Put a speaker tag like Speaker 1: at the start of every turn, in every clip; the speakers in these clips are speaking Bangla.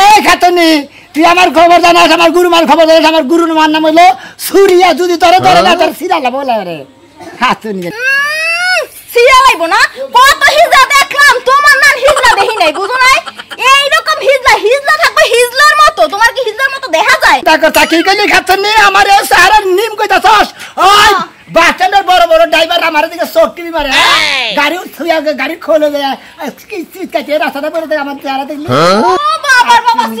Speaker 1: এই তুই আমার খবর জানাস আমার গুরু খবর জানাস আমার গুরুর মার নাম হইলো সুরিয়া যদি তোরে তোরে না হ্যাঁ? তোর সিরালা বলে রে খাতুনি সিরালাইব না কত হিজড়া দেখলাম তোমার নাম হিজড়া দেখি নাই বুঝো নাই এইরকম হিজড়া হিজড়া থাকবে হিজলার মতো তোমার কি হিজলার মতো দেখা যায় দেখো তা কি কইলি খাতনি আমার এই সারার নিম কইতাছস ওই বাসস্ট্যান্ডের বড় বড় ড্রাইভার আমার দিকে চোখ টিভি মারে হ্যাঁ? গাড়ি থুয়া গাড়ি খোলে যায় কি চিৎকার রাস্তাটা পড়ে আমার চেহারা দেখলি হ্যাঁ?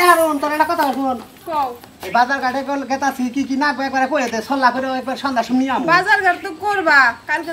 Speaker 1: না কথা বাজার ঘাটে কি কি না করে সল্লা সন্ধ্যা শুনি বাজার ঘাট তো করবা কালকে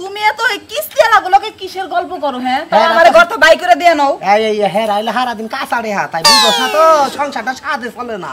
Speaker 1: তুমি এত কিস্তি এলাগুলোকে কিসের গল্প করো হ্যাঁ, হ্যাঁ আমার ঘর তো বাই করে দিয়ে নাও এই হ্যাঁ রাইলে হারা দিন কাঁচাড়ে হা তাই বুঝছ না তো সংসারটা সাথে চলে না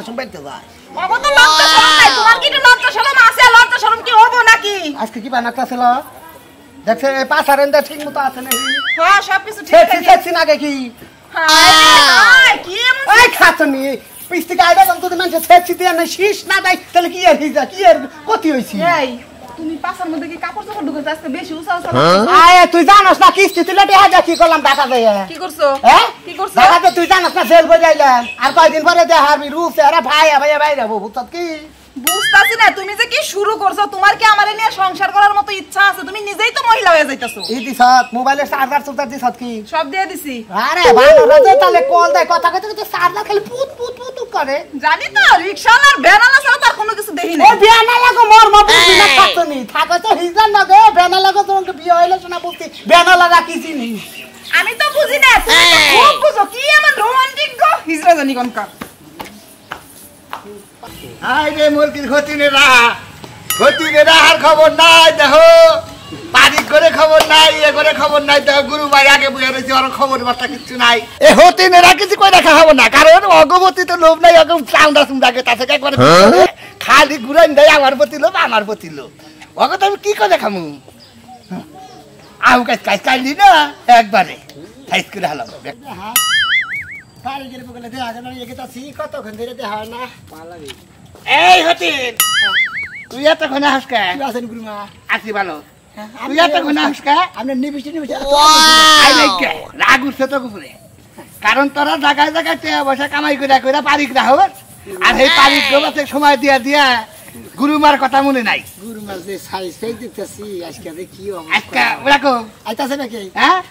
Speaker 1: শরম পাইতে যায়
Speaker 2: অগত লজ্জা শরম নাই তোমার কি লজ্জা শরম আছে লজ্জা শরম কি হবো
Speaker 1: নাকি আজকে কি বানাতে আছিল দেখছেন এই পাঁচ আরেন্দা ঠিক মতো আছে নাকি হ্যাঁ
Speaker 2: সব কিছু ঠিক আছে দেখছি না
Speaker 1: কি হাই কি এমন ওই খাতনি পিস্তি গায়দা বলতো মানুষ ছেছি দিয়ে না শীষ না দেয় তাহলে কি আর কি আর ক্ষতি হয়েছি এই তুমি পাশার মধ্যে কি কাপড় চোপড় ঢুকেছ আজকে বেশি উসা উসা হ্যাঁ? আয় তুই জানোস না কিস্তি তুলে টেহা যা কি করলাম ঢাকা যাই কি করছো হ্যাঁ কি করছো ঢাকা তুই জানোস না জেল বই যাইলাম আর কয়দিন পরে দেখাবি রূপ চেহারা ভাই ভাই ভাই রাবো কি বুঝতাছি না তুমি যে কি শুরু করছো তোমার কি আমারে নিয়ে সংসার করার মতো ইচ্ছা আছে তুমি নিজেই তো মহিলা হয়ে যাইতাছো এই দি সাত মোবাইলে চার্জার চার্জার দি সাত কি সব দিয়ে দিছি আরে বানরা যে তালে কল দেয় কথা কইতে তো চার্জার খালি পুত পুত পুত করে জানি তো রিকশালার বেনালা ছাড়া তার কোনো কিছু দেখি না ও বেনালা গো মোর মত দিনা খাতনি থাকো তো হিজান না গো বেনালা গো তোমাকে বিয়ে হইলো শোনা বলতি বেনালা রাখি চিনি আমি তো বুঝি না তুমি খুব বুঝো কি এমন রোমান্টিক গো হিজরা জানি কোন কাজ আই রে মুরগির খতিনে রাহা রাহার খবর নাই করে খবর নাই ইয়ে করে খবর নাই গুরু খবর কিছু নাই এ কিছু না কারণ অগবতী তো লোভ নাই অগম তাতে হ্যাঁ? খালি ঘুরাই দেয় আমার প্রতি লোভ আমার প্রতি লোভ আমি কি করে খামু আমি না একবারে সাইজ করে হালাম হ্যাঁ। হ্যাঁ, তো কারণ তোরা জায়গায় জায়গায় বসে কামাই করে পারিক পারিক রাখ আর এই হ্যাঁ। পারিক সময় দিয়া দিয়া গুরুমার কথা মনে নাই হ্যাঁ?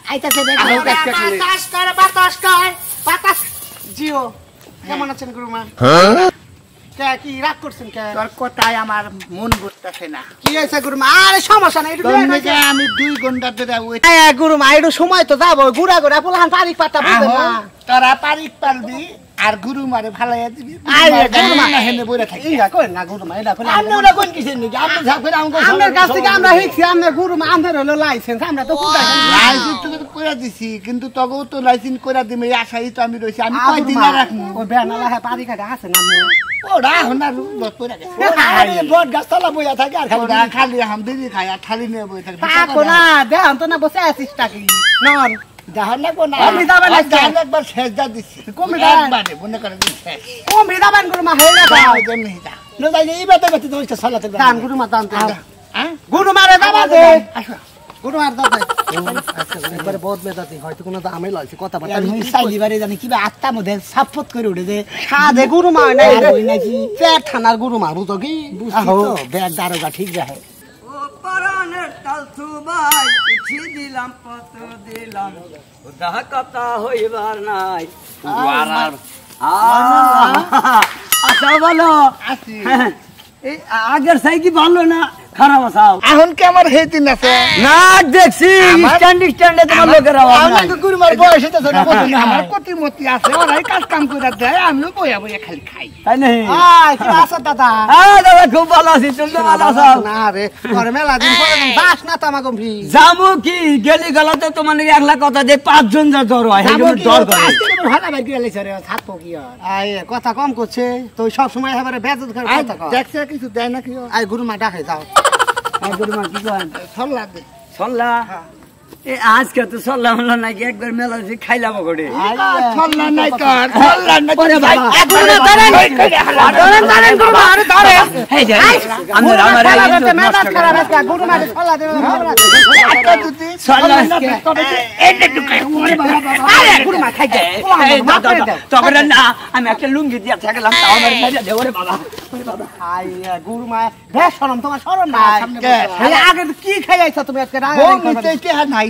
Speaker 1: হ্যাঁ। গুরুমা হ্যাঁ? আমার মন বুঝতেছে না কি হয়েছে গুরুমা সমস্যা নাই আমি দুই ঘন্টা একটু সময় তো যাবো ঘুরা ঘুরা পুলহান তারিখ পাতা তারা তোরা তারিখ পারবি আর গুরু মারে ভালাইয়া দিবি আরে গুরু মা হেনে বইরা থাকি ইয়া কই না গুরু মা এটা কই আমরা না কোন কিছু নি আমরা যা করে আমগো আমরা কাছ থেকে আমরা হিছি আমরা গুরু মা আমরা হলো লাইসেন্স আমরা তো কুটা লাইসেন্স তো কইরা দিছি কিন্তু তগো তো লাইসেন্স কইরা দিমে আশাই তো আমি রইছি আমি কয় দিন রাখমু ও বেনালা হ্যাঁ পারি কাটা আছে না ওরা হনা রুত কইরা গেছে হ্যাঁ, হ্যাঁ, আরে বট গাছ তলা বইয়া থাকে আর খালি খালি হামদি খায়া খালি নিয়ে বইয়া থাকে না দেখ তো না বসে আছিস টাকি নন দাহার লাগবো না কমরি দাবান লাগবে দাহার একবার শেষ দা দিছি কমরি দাবান একবারে মনে করে দিন শেষ কমরি দাবান গুরু মা হইলা দাও যেমনি দা নো যাই এই বাতে বাতে তো ইচ্ছা সালাতে মারু আচ্ছা, আচ্ছা। হ্যাঁ, তো কি ঠিক রাখে ও চিঠি দিলাম পত্র দিলাম
Speaker 2: ওটা কথা
Speaker 1: হইবার নাই আচ্ছা বলো আগের সাই কি ভালো না খারাপ এখন কি আমার না দেখছি স্ট্যান্ডে তোমার লোকের আমার গুরুমার আছে হ্যাঁ, ঘরে মেলা বাস না জামু কি গেলি গলাতে তোমার মানে একলা কথা দেখ পাঁচজন যা জ্বর হয় ভাই কথা কম করছে তো সব সময় দেখছে কিছু দেয় না কি গুরুমা ডাকে যাও গরু মাংস সল্লা সল্লা হ্যাঁ। আজকে তো সল্লা নাকি একবার মেলা খাইলাম করে আমি একটা লুঙ্গি দিয়ে থাকলাম বেশ তোমার শরম না কি খাইছো তুমি আজকে নাই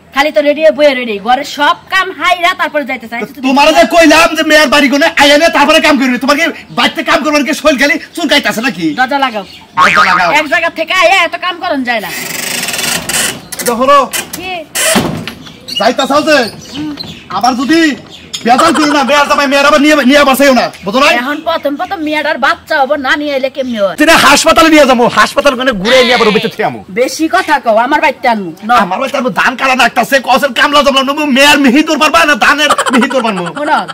Speaker 2: খালি তো রেডি বইয়ে রেডি ঘরের
Speaker 1: সব কাম হাইরা তারপরে যাইতে চাই আচ্ছা,
Speaker 2: তোমার যে কইলাম যে মেয়ার বাড়ি গনে আইয়া না তারপরে কাম করবে তোমার কি বাইতে কাম করবার কি শৈল খালি চুল কাইতাছ নাকি দরজা লাগাও দরজা লাগাও এক জায়গা থেকে আইয়া এত কাম করন যায় না দেখো কি যাইতাছ যে আবার যদি না আবার নিয়ে নিয়ে বসাইও না বুঝো না এখন প্রথম প্রথম বাচ্চা না নিয়ে এলে হয় তুই হাসপাতালে নিয়ে যাবো হাসপাতাল মানে ঘুরে নিয়ে আবার বেশি কথা কও আমার বাইতে আনু আমার বাইতে ধান কাটা না একটা সে কসের কামলা জমলা মিহি তোর পারবা না মিহি তোর পারবো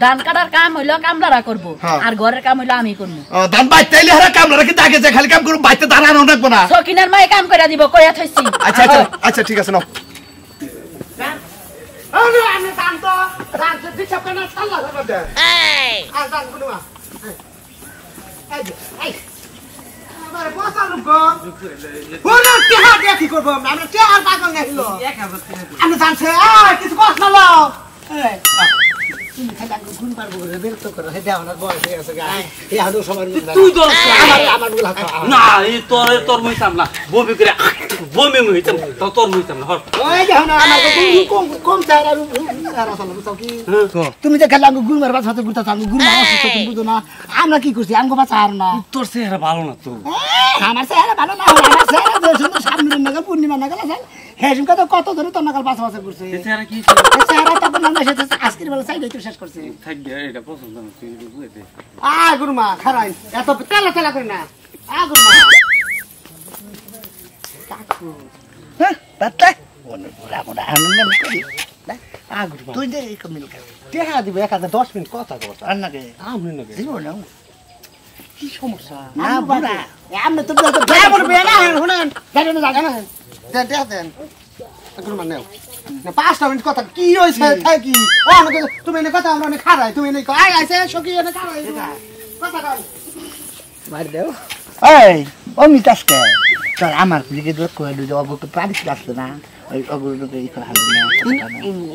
Speaker 2: ধান কাটার কাম হইলো কামলারা করব হ্যাঁ। আর ঘরের কাম হইলো আমি করব ধান বাইতে আইলে হারা কামলারা কি যে খালি কাম করব বাইতে ধান আনো না সকিনার মাই কাম করে দিব কইয়া থইছি আচ্ছা আচ্ছা আচ্ছা ঠিক আছে নাও আরে
Speaker 1: আমি শান্ত রাত যদি ছাপানা সাল্লা করে দে এই আর দান কোন মা এই এই আমার বসা লোক বড় টিহা দেখি করব আমরা টিহা পাগল না হলো জানছে কিছু কষ্ট না কোন পারবো বিরক্ত করো হে দেখ আমার বয়স হয়ে গেছে গাই এই হাঁটু সবার মধ্যে তুই দল আমার আমার গুলো
Speaker 2: না এই তোর তোর মই সামলা বমি করে বমি মই তো তোর মই না হর
Speaker 1: ওই দেখো না আমার কম কম চাই আর হ্যাঁ। তুমি যে খেলে আমি গুল মারবার সাথে ঘুরতে আমি গুল তুমি না আমরা কি করছি আমি আর না তোর চেহারা ভালো না তো আমার চেহারা ভালো না আমার সুন্দর সামনে পূর্ণিমা তো কত ধরে করছে কি সেটা আজকের বেলা শেষ করছে এটা পছন্দ না তুই বুঝতে আ গুরুমা এত তেলা তেলা করে না আ গুরুমা কাকু হ্যাঁ আনন্দ তুই দে এক মিনিট টেহা দিবে এক হাজার দশ মিনিট কথা কথা আর নাকি আমি নাকি দিব না কি সমস্যা না বুড়া আমি তো বেয়া বলবে না শুনেন গাড়ি না জাগা না দেন অমিতাস চল আমার দিকে জোর করে দিল অগু তো পারিস আসলো না ওই অগুর লোকের ই করা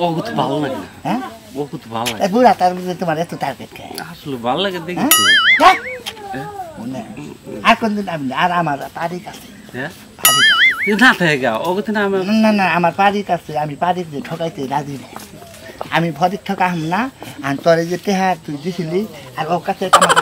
Speaker 1: অগু তো ভালো লাগে হ্যাঁ অগু তো ভালো লাগে বুড়া তার মধ্যে তোমার এত টার্গেট খায় আসলে ভালো লাগে দেখি হ্যাঁ? হ্যাঁ? আর কোনদিন আমি আর আমার তারিখ আছে হ্যাঁ না থাকে অগুতে না না না আমার পারিক আছে আমি পারিক যে ঠকাইতে রাজি নেই আমি ভরিক ঠকা হাম না আর তোর যে তেহার তুই দিছিলি আর ওর কাছে আমার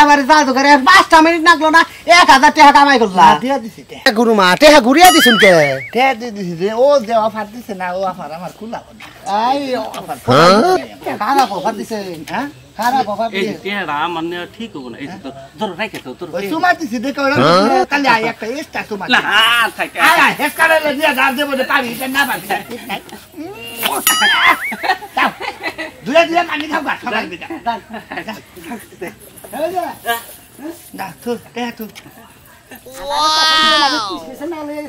Speaker 1: এবারে জাদু করে পাঁচটা মিনিট নাগলো না এক হাজার টাকা কামাই করলা হ্যাঁ, গুরু মা টেহা ঘুরিয়া দিছুন কে টেহা দিয়ে দিছি যে ও দেওয়া অফার দিছে না ও অফার আমার খুলা আই অফার হ্যাঁ? খারাপ অফার দিছে হ্যাঁ খারাপ অফার দিছে টেহা মানে দুয়ে দুয়ে পানি খাবা খাবার দেখ তো দেখ তো আমরা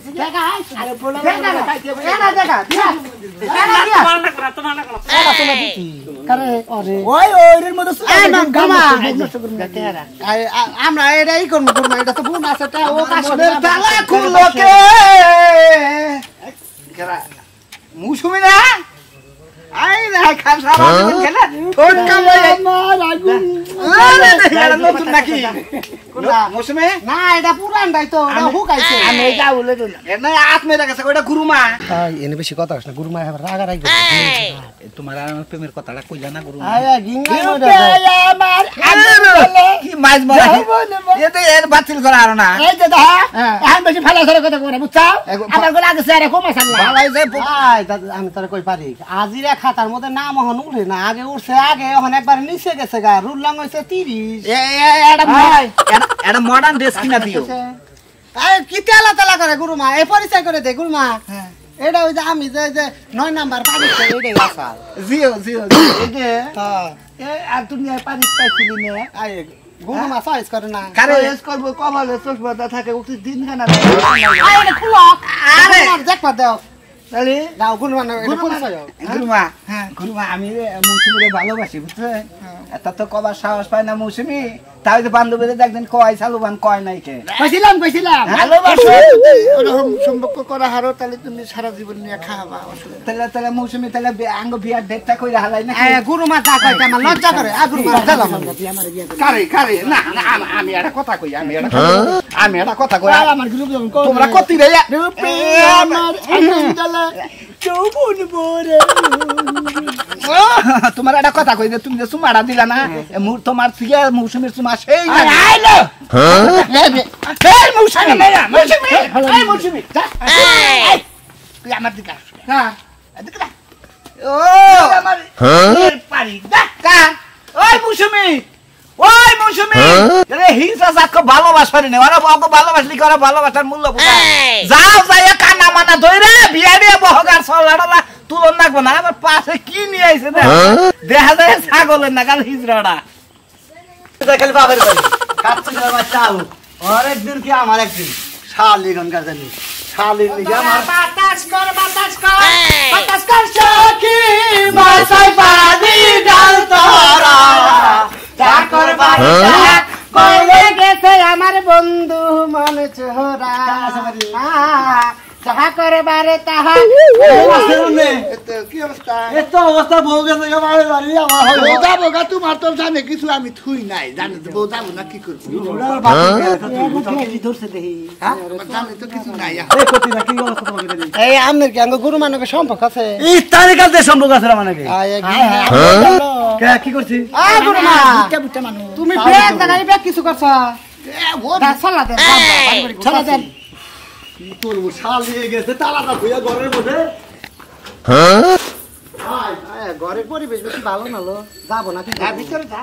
Speaker 1: এটাই করবো করবো এটা তো বোন আছে মৌসুমি না হ্যাঁ? বেশি কথা না গুরুমা রাগারাগি তোমার আমার প্রেমের কথাটা কইলা না গুরুমা মাছ মারা এটা এর বাতিল করা আর না এই যে দা হ্যাঁ। এখন বেশি ফেলা ধরে কথা করে বুঝছো আমার গলা আগে স্যার কম আছে ভাই আমি তোর কই পারি আজিরা খাতার মধ্যে নাম এখন উঠে না আগে উঠছে আগে এখন একবার নিচে গেছে গা রুল লাং হয়েছে তিরিশ মডার্ন ড্রেস কিনা দিও আরে কি তেলা তেলা করে গুরু মা এ পরিচয় করে দে গুরুমা হ্যাঁ। এটা ওই যে আমি যে যে নয় নাম্বার পানি এটাই জিও জিও হ্যাঁ। আর তুমি পানি পাইছিলি হ্যাঁ। না আরে থাকে দিন খানা আরে দেখ তাহলে দাও গুনমা না গুনমা গুনমা হ্যাঁ গুনমা আমি মৌসুমীকে ভালোবাসি বুঝতে এটা তো কবার সাহস পায় না মৌসুমি তাই তো বান্ধবীদের দেখবেন কয় সালুবান কয় নাই কে কইছিলাম কইছিলাম ভালোবাসো ওরকম সম্পর্ক করা হারো তাহলে তুমি সারা জীবন নিয়ে খাওয়াবা তাহলে তাহলে মৌসুমি তাহলে আঙ্গ বিয়ার ডেটটা কইরা হালাই না হ্যাঁ গুরু মা যা কয় আমার লজ্জা করে আ গুরু মা যা কারে কারে না না আমি একটা কথা কই আমি একটা আমি একটা কথা কই আমার গুরু তোমরা কতি রে আমার আমার তোমার একটা কথা কই তুমি যে সুমাড়া দিলা না হ্যাঁ। তোমার সিয়া মৌসুমীর সুমা সেই আমার দিকে আস হ্যাঁ। ও আমার পারি দেখ ওই মৌসুমী ওই মৌসুমি হ্যাঁ? রে হিংসা সাক্ষ্য ভালোবাসার নেই ওরা অগ ভালোবাসলি করে ভালোবাসার মূল্য বোঝায় যাও যাইয়া কানা মানা ধরে বিয়া বিয়ে বহগার সলাড়া তুলন রাখবো না আমার পাশে কি নিয়ে আইছে না হ্যাঁ? দেখা যায় ছাগলের না কাল হিজড়াটা কি আমার একদিন শালি গঙ্গা জানি শালির নিগে বাতাস কর বাতাস কর বাতাস কর সখী বাতাস পানি ডাল
Speaker 2: তোরা
Speaker 1: গেছে আমার বন্ধু মন চোরা যাহা করবারে তাহা কি অবস্থা এত অবস্থা বউ গেছে তোমার তো জানে কিছু আমি থুই নাই জানে না কি হ্যাঁ? হ্যাঁ? কিছু এই কি সম্পর্ক আছে এই কাছে সম্পর্ক আছে কে কি করছি আর করো না বুটা বুটা মানু তুমি ব্যাগ লাগাই ব্যাগ কিছু করছ এ ও সালা দে সালা দে কি করব শালিয়ে গেছে তালাটা ভুইয়া ঘরের মধ্যে হ্যাঁ ঘরের পরিবেশ বেশি ভালো না লো যাব না কি ভিতরে যা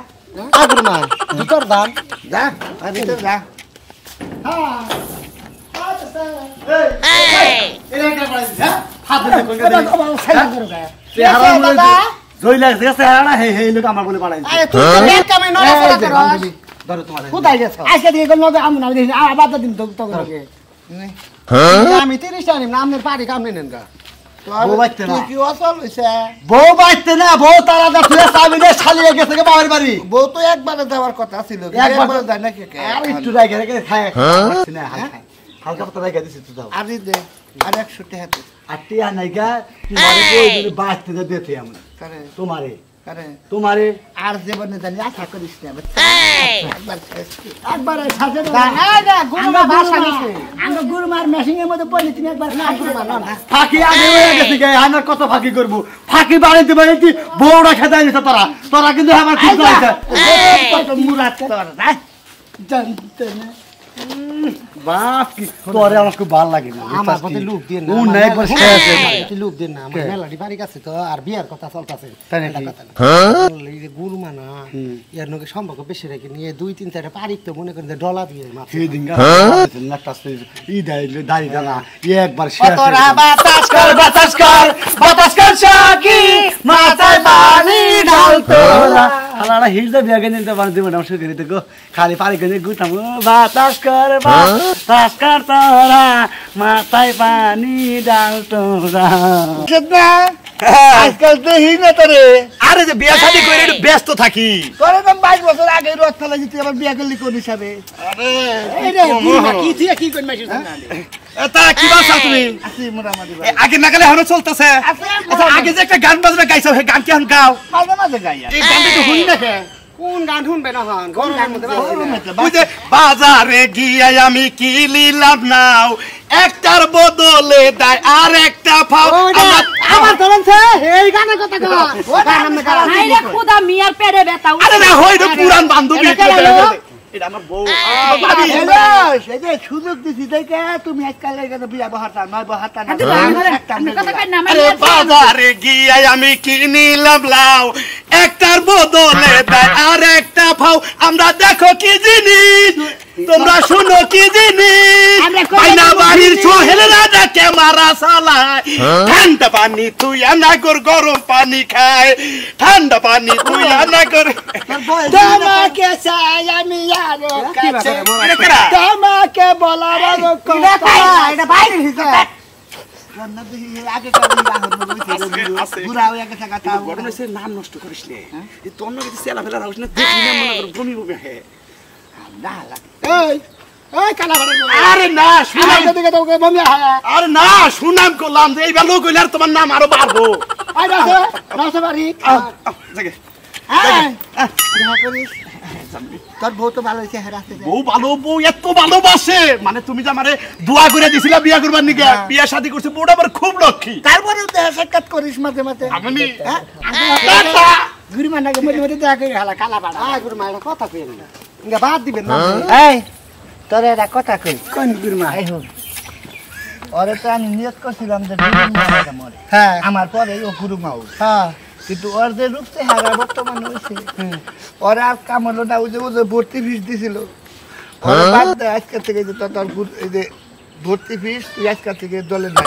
Speaker 1: ভিতর দান যা
Speaker 2: ভিতর যা জই লাগ গেছে না হে হে লোক আমার বলে বাড়াই আরে তুই তো হ্যাঁ? বের কামে নড়া চড়া করো ধরো
Speaker 1: তোমার কোথায় গেছো আজকে দিকে গেল না আমি আর বাদ দিন তো তো হ্যাঁ আমি 30 টাকা নিম আমনের পাড়ি কামনে নেন গা বউ বাইতে না বউ কথা ছিল একবারে যায় না কে আটিয়া নাইকা তোমারে বাঁচতে দেতে তোমারে তোরা তোরা কিন্তু আমার ঠিক বাপ কি তোরে আমার খুব ভালো লাগে না আমার প্রতি লুপ দিয়ে না ও না একবার শেষ আছে তুই লুপ দিয়ে না আমার মেলাডি বাড়ি কাছে তো আর বিয়ার কথা চলতাছে তাই নাকি হ্যাঁ? এই যে গুলমা না নকে সম্পর্ক বেশি রেখে নিয়ে দুই তিন চারটা পারিক তো মনে করেন ডলা দিয়ে মাছ এই দিন হ্যাঁ?
Speaker 2: না টাসতে ই দাইলে দাড়ি দানা একবার শেষ তোরা বাতাস কর বাতাস কর বাতাস কর সাকি মাথায় পানি ঢাল তোরা
Speaker 1: खालाडा हिँड्दा बिहान नि त बाँध्दै बनाउँछु फेरि त गो खाली पारेको नि गुठामा बातास कर बातास कर तरा माथै पानी डाल्टो
Speaker 2: হ্যাঁ। আজকাল দেহি না তোরে আরে যে বিয়া শাদি করে একটু ব্যস্ত থাকি
Speaker 1: তোরে তো বাইশ বছর আগে রথ ফেলা যেতে আবার বিয়া করলি কোন হিসাবে আরে কি দিয়ে কি করে মাসির
Speaker 2: তা কি বাসা তুমি আছি মোটামুটি আগে না গেলে চলতেছে আচ্ছা, আগে যে একটা গান বাজনা গাইছো সেই গান কি এখন গাও মাঝে মাঝে গাই এই
Speaker 1: গানটা তো শুনি না কোন গান শুনবে না হন গরমের মধ্যে
Speaker 2: বাজারে গিয়া আমি কি লিলাম নাও একটার বদলে দেয় আর একটা ফাও আমার সে এই গানে কথা খোদা মিয়ার পেড়ে ব্যথা আরে না হই রে পুরান বান্ধবী এটা আমার বউ
Speaker 1: এই যে সুযোগ দিছি দেখে তুমি আজকাল এখানে বিয়া বহাতা নয় বহাতা না আমি কথা কই না আরে বাজারে
Speaker 2: গিয়া আমি কিনিলাম লাউ একটার বদলে দেয় আর একটা ফাও আমরা দেখো কি জিনিস তোমরা শুনো কি জিনিস দেখে মারা সালায় ঠান্ডা পানি তুই আনাগর গরম পানি খায় ঠান্ডা পানি তুই আনাগর তোমাকে চাই আমি আরো কাছে
Speaker 1: তোমাকে বলার আরো
Speaker 2: নাম নষ্ট করিস নে অন্য কিছু চেলা ফেলা রাখিস না বমি বমি হ্যাঁ যে মানে তুমি যে দোয়া করে দিছিল বিয়া করবার নিকে হ্যাঁ। বিয়া শাদি করছি বউ আবার খুব লক্ষ্মী তারপরে দেখা সাক্ষাৎ করিস মাঝে মাঝে আমি গুরু
Speaker 1: দেখা কালা বাড়া গুরু কথা বাদ দিবেন তোর একটা কথা কই কোন গুরমা আই হোক ওরে তো আমি করছিলাম যে হ্যাঁ, হ্যাঁ।, হ্যাঁ আমার পরে ও হ্যাঁ কিন্তু ওর যে রূপ চেহারা বর্তমান হয়েছে ওরা আর কামড় না ওই যে ও যে ভর্তি ফিস দিছিল হ্যাঁ। থেকে যে তোর এই যে ভর্তি ফিস তুই থেকে দলে নাই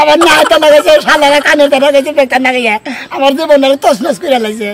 Speaker 2: আমার নায়তা লাগাইছে সাদা কানের তারা গেছে পেটার লাগাইয়া আমার জীবনের তসনস করে লাগছে